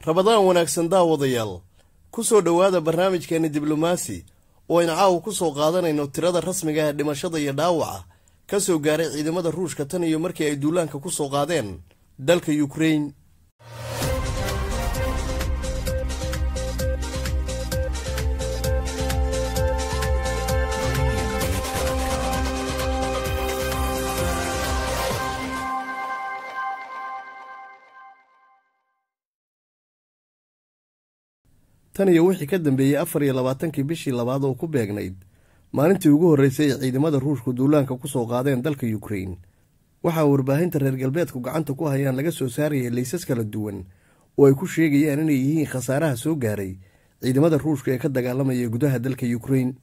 rabadaan wanaagsan daawadayaal ku soo dhowaada barnaamijkeenna diblomaasi oo aynu caawa ku soo qaadanayno tirada rasmiga ah dhimashada iyo dhaawaca ka soo gaaray ciidamada ruushka tan iyo markii ay duulaanka ku soo qaadeen dalka yukrain tan iyo wixii ka dambeeyey afar iyo labaatankii bishii labaad oo ku beegnayd maalintii ugu horreysay ay ciidamada ruushku duulaanka ku soo qaadeen dalka yukrein waxaa warbaahinta reer galbeedku gacanta ku hayaan laga soo saarayay laysas kala duwan oo ay ku sheegayaan inay yihiin khasaaraha soo gaaray ciidamada ruushka ee ka dagaalamaya gudaha dalka yukrein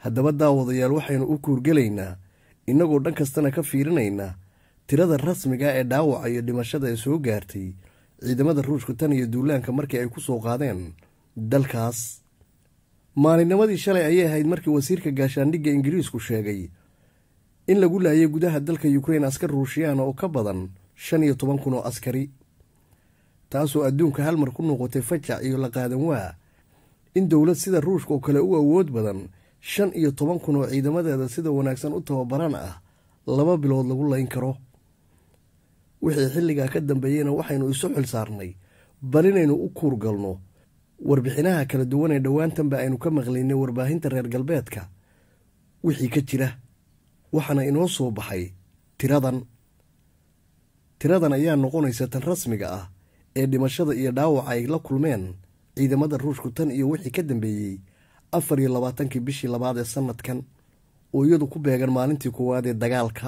haddaba daawadayaal waxaynu u kuurgelaynaa innagoo dhan kastana ka fiirinaynaa tirada rasmiga ah ee dhaawaca iyo dhimashada ee soo gaartay ciidamada ruushka tan iyo duulaanka markii ay ku soo qaadeen dalkaas maalinnimadii shalay ayay ahayd markii wasiirka gaashaandhigga ingiriisku sheegay in lagu laayay gudaha dalka ukrein askar ruushiyaan oo ka badan shan iyo toban kun oo askari taasoo adduunka halmar ku noqotay fajac iyo laqaadan waa in dowlad sida ruushka oo kale u awood badan shan iyo toban kun oo ciidamadeeda sida wanaagsan u tababaran ah laba bilood lagu layn karo wixii xilligaa ka dambeeyeyna waxaynu isu bal inaynu u kuurgalno warbixinaha kala duwan ee dhowaantanba aynu ka maqlaynay warbaahinta reer galbeedka wixii ka jira waxaana inoo soo baxay tiradan tiradan ayaa noqonaysa tan rasmiga ah ee dhimashada iyo dhaawaca ay la kulmeen ciidamada ruushku tan iyo wixii ka dambeeyey afar iyo labaatankii bishii labaad ee sannadkan oo iyadu ku beegan maalintii koowaad ee dagaalka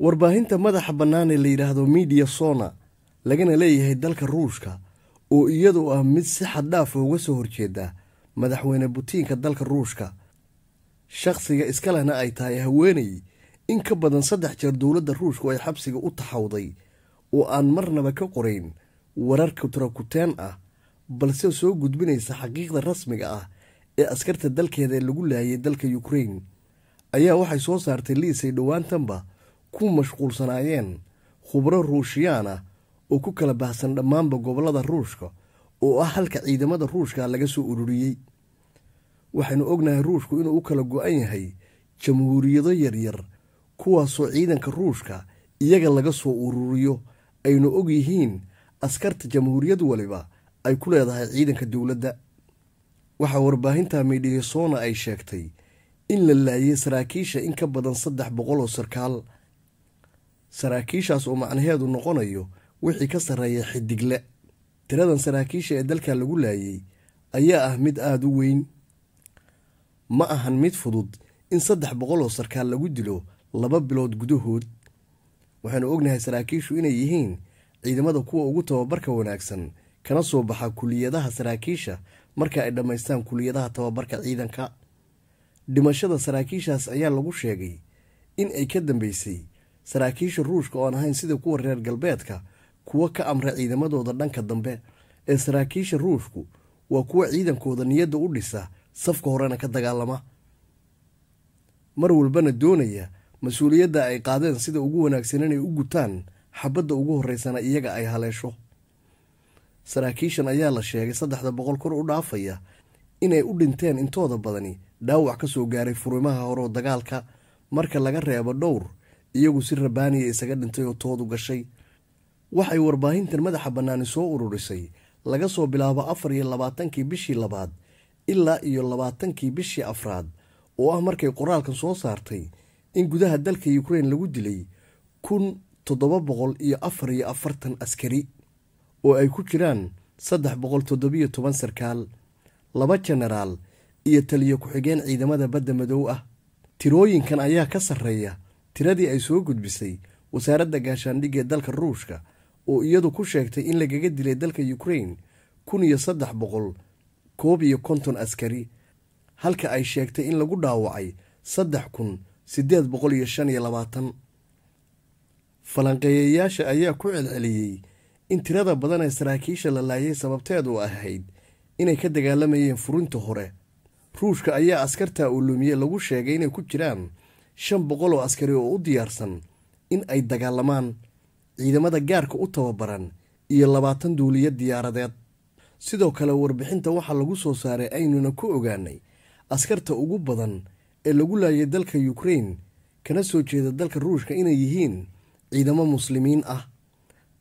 warbaahinta madaxa bannaan ee la yidhaahdo midiya sona lagana leeyahay dalka ruushka oo iyadu ah mid si xaddhaaf ah uga soo horjeeda madaxweyne butiinka dalka ruushka shaqhsiga iska lehna ay tahay haweenay in ka badan saddex jeer dowladda ruushku ay xabsiga u taxawday oo aan marnaba ka qorayn wararka kutarakuteen ah balse soo gudbinaysa xaqiiqda rasmiga ah ee askarta dalkeeda ee lagu laayay dalka ukrein ayaa waxay soo saartay liisay dhowaantanba ku mashquulsanaayeen khubro ruushiyaan ah oo ku kala bahsan dhammaanba gobollada ruushka oo ah halka ciidamada ruushka laga soo ururiyey waxaynu ognahay ruushku inuu u kala go-an yahay jamhuuriyado yaryar kuwaasoo ciidanka ruushka iyaga laga soo ururiyo aynu og yihiin askarta jamhuuriyad waliba ay ku leedahay ciidanka dowladda waxaa warbaahinta midhiyasoona ay sheegtay in la laayay saraakiisha in ka badan saddex boqol oo sarkaal saraakiishaas oo macnaheedu noqonayo wixii ka sarreeya xidigle tiradan saraakiisha ee dalka lagu laayay ayaa ah mid aada u weyn ma ahan mid fudud in saddex boqol oo sarkaal lagu dilo laba bilood gudahood waxaanu ognahay saraakiishu inay yihiin ciidamada kuwa ugu tababarka wanaagsan kana soo baxa kuliyadaha saraakiisha marka ay dhammaystaan kuliyadaha tababarka ciidanka dhimashada saraakiishaas ayaa lagu sheegay in ay ka dambeysay saraakiisha ruushka oon ahayn sida kuwa reer galbeedka kuwa ka amra ciidamadooda dhanka dambe ee saraakiisha ruushku waa kuwa ciidankooda niyadda u dhisa safka horena ka dagaalama mar walbana doonaya mas-uuliyadda ay qaadeen sida ugu wanaagsan inay u gutaan xabadda ugu horreysana iyaga ay haleesho saraakiishan ayaa la sheegay saddexda boqol kor u dhaafaya inay u dhinteen intooda badani dhaawac ka soo gaaray furimaha hore dagaalka marka laga reebo dhowr iyagu si rabaaniya isaga dhintay oo toodu gashay waxay warbaahintan madaxa bannaani soo ururisay laga soo bilaabo afar iyo labaatankii bishii labaad ilaa iyo labaatankii bishii afraad oo ah markay qoraalkan soo saartay in gudaha dalka ukrein lagu dilay kun toddoba boqol iyo afar iyo afartan askari oo ay ku jiraan saddex boqol toddobiyo toban sarkaal laba jeneraal iyo taliyo ku-xigeen ciidamada badda madow ah tirooyinkan ayaa ka sarreeya tiradii ay soo gudbisay wasaaradda ee dalka ruushka oo iyadu ku sheegtay in lagaga dilay dalka ukrain kun iyo saddex boqol koob iyo konton askari halka ay sheegtay in lagu dhaawacay saddex kun siddeed boqol iyo shan iyo labaatan falanqeeyayaasha ayaa ku celceliyey in tirada badan ee saraakiisha la laayay sababteedu ahayd inay ka dagaalamayeen furinta hore ruushka ayaa askartaa uu lumiye lagu sheegay inay ku jiraan shan boqol oo askari oo u diyaarsan in ay dagaalamaan ciidamada gaarka u tababaran iyo labaatan duuliyo diyaaradeed sidoo kale warbixinta waxaa lagu soo saaray aynuna ku ogaanay askarta ugu badan ee lagu laayay dalka yukrein kana soo jeeda dalka ruushka inay yihiin ciidamo muslimiin ah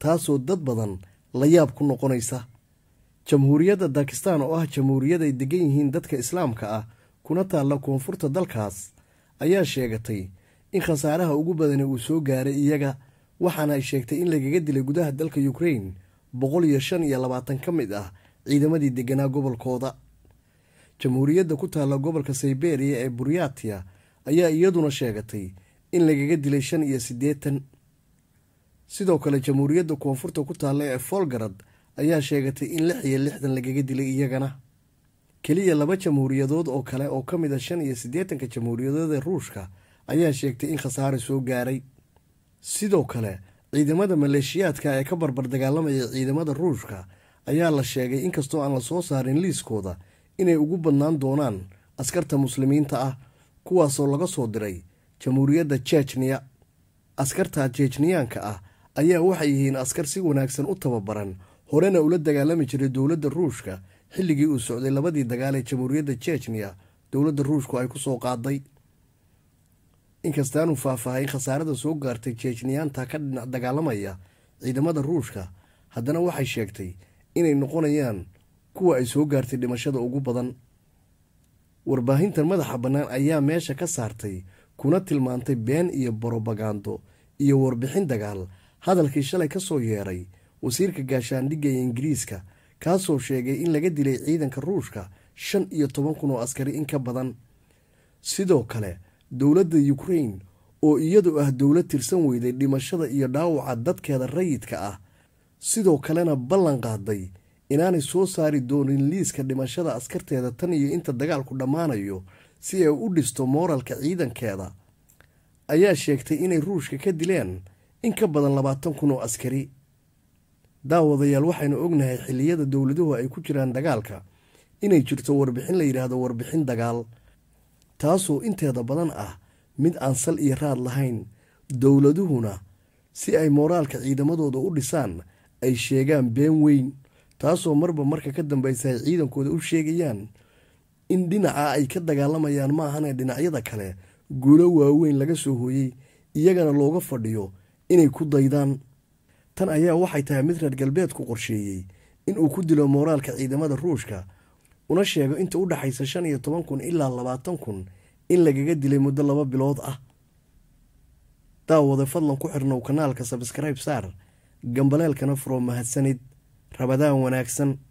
taasoo dad badan la yaab ku noqonaysa jamhuuriyadda dakistan oo ah jamhuuriyad ay degan yihiin dadka islaamka ah kuna taalla koonfurta dalkaas ayaa sheegatay in khasaaraha ugu badani uu soo gaaray iyaga waxaana ay sheegtay in lagaga dilay gudaha dalka ukrain boqol iyo shan iyo labaatan ka mid ah ciidamadii deganaa gobolkooda jamhuuriyadda ku taalla gobolka sayberia ee buryatiya ayaa iyaduna sheegatay in lagaga dilay shan iyo siddeetan sidoo kale jamhuuriyadda koonfurta ku taalla ee folgarad ayaa sheegatay in lix iyo lixdan lagaga dilay iyagana keliya laba jamhuuriyadood oo kale oo ka mid a ah shan iyo siddeetanka jamhuuriyadoodee ruushka ayaa sheegtay in khasaare soo gaaray sidoo kale ciidamada maleeshiyaadka ee ka barbar dagaalamaya ciidamada ruushka ayaa la sheegay inkastoo aan la soo saarin liiskooda inay ugu badnaan doonaan askarta muslimiinta ah kuwaasoo laga soo diray jamhuuriyadda jejniya askarta jejniyaanka ah ayaa waxay yihiin askar si wanaagsan u tababaran horena ula dagaalami jiray dowladda ruushka xilligii uu socday labadii dagaal ee jamhuuriyadda jechniya dowladda ruushku ay ku soo qaaday inkastaanuu faahfaahay in khasaarada soo gaartay jechniyaanta ka dhinac dagaalamaya ciidamada ruushka haddana waxay sheegtay inay noqonayaan kuwa ay soo gaartay dhimashada ugu badan warbaahintan madaxa bannaan ayaa meesha ka saartay kuna tilmaantay been iyo borobagando iyo warbixin dagaal hadalkii shalay ka soo yeeray wasiirka gaashaandhigga ee ingiriiska kaasoo sheegay in laga dilay ciidanka ruushka shan iyo toban kun oo askari in ka badan sidoo kale dowladda ukrain oo iyadu ah dowlad tirsan weyday dhimashada iyo dhaawaca dadkeeda rayidka ah sidoo kalena ballan qaaday inaanay soo saari doonin liiska dhimashada askarteeda tan iyo inta dagaalku dhammaanayo si ay u dhisto mooralka ciidankeeda ayaa sheegtay inay ruushka ka dileen in ka badan labaatan kun oo askari daawadayaal waxaynu ognahay xiliyada dowladuhu ay ku jiraan dagaalka inay jirto warbixin la yidhaahdo warbixin dagaal taasoo inteeda badan ah mid aan sal iyo raad lahayn dowladuhuna si ay mooraalka ciidamadooda u dhisaan ay sheegaan been weyn taasoo marba marka ka dambaysa ay ciidankooda u sheegayaan in dhinaca ay ka dagaalamayaan ma ahane dhinacyada kale guulo waaweyn laga soo hooyey iyagana looga fadhiyo inay ku daydaan tan ayaa waxay tahay mid reer galbeedku qorsheeyey inuu ku dilo mooraalka ciidamada ruushka una sheego inta u dhexaysa shan iyo toban kun ilaa labaatan kun in lagaga dilay muddo laba bilood ah daawada fadlan ku xirnow kanaalka sabskribe saar gambaleelkana furoo mahadsanid rabadaan wanaagsan